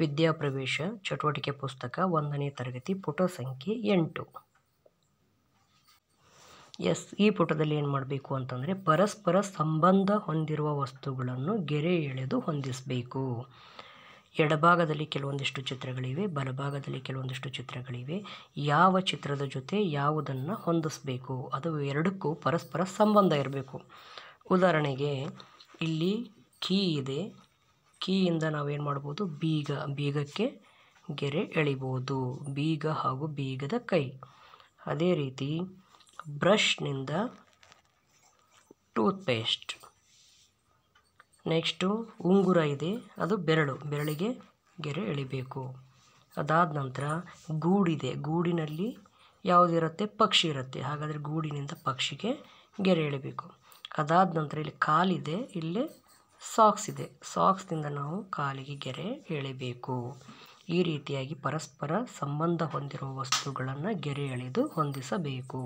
ವಿದ್ಯಾಪ್ರವೇಶ ಚಟುವಟಿಕೆ ಪುಸ್ತಕ ಒಂದನೇ ತರಗತಿ ಪುಟ ಸಂಖ್ಯೆ ಎಂಟು ಎಸ್ ಈ ಪುಟದಲ್ಲಿ ಏನು ಮಾಡಬೇಕು ಅಂತಂದರೆ ಪರಸ್ಪರ ಸಂಬಂಧ ಹೊಂದಿರುವ ವಸ್ತುಗಳನ್ನು ಗೆರೆ ಎಳೆದು ಹೊಂದಿಸಬೇಕು ಎಡಭಾಗದಲ್ಲಿ ಕೆಲವೊಂದಿಷ್ಟು ಚಿತ್ರಗಳಿವೆ ಬಲಭಾಗದಲ್ಲಿ ಕೆಲವೊಂದಿಷ್ಟು ಚಿತ್ರಗಳಿವೆ ಯಾವ ಚಿತ್ರದ ಜೊತೆ ಯಾವುದನ್ನು ಹೊಂದಿಸಬೇಕು ಅದು ಎರಡಕ್ಕೂ ಪರಸ್ಪರ ಸಂಬಂಧ ಇರಬೇಕು ಉದಾಹರಣೆಗೆ ಇಲ್ಲಿ ಕೀ ಇದೆ ಕೀಯಿಂದ ನಾವೇನು ಮಾಡ್ಬೋದು ಬೀಗ ಬೀಗಕ್ಕೆ ಗೆರೆ ಎಳಿಬೋದು ಬೀಗ ಹಾಗೂ ಬೀಗದ ಕೈ ಅದೇ ರೀತಿ ಬ್ರಷ್ನಿಂದ ಟೂತ್ ಪೇಸ್ಟ್ ನೆಕ್ಸ್ಟು ಉಂಗುರ ಇದೆ ಅದು ಬೆರಳು ಬೆರಳಿಗೆ ಗೆರೆ ಎಳಿಬೇಕು ಅದಾದ ನಂತರ ಗೂಡಿದೆ ಗೂಡಿನಲ್ಲಿ ಯಾವುದಿರುತ್ತೆ ಪಕ್ಷಿ ಇರುತ್ತೆ ಹಾಗಾದರೆ ಗೂಡಿನಿಂದ ಪಕ್ಷಿಗೆ ಗೆರೆ ಎಳಿಬೇಕು ಅದಾದ ನಂತರ ಇಲ್ಲಿ ಕಾಲಿದೆ ಇಲ್ಲಿ ಸಾಕ್ಸ್ ಇದೆ ಸಾಕ್ಸ್ನಿಂದ ನಾವು ಕಾಲಿಗೆ ಗೆರೆ ಎಳಿಬೇಕು ಈ ರೀತಿಯಾಗಿ ಪರಸ್ಪರ ಸಂಬಂಧ ಹೊಂದಿರುವ ವಸ್ತುಗಳನ್ನು ಗೆರೆ ಎಳೆದು ಹೊಂದಿಸಬೇಕು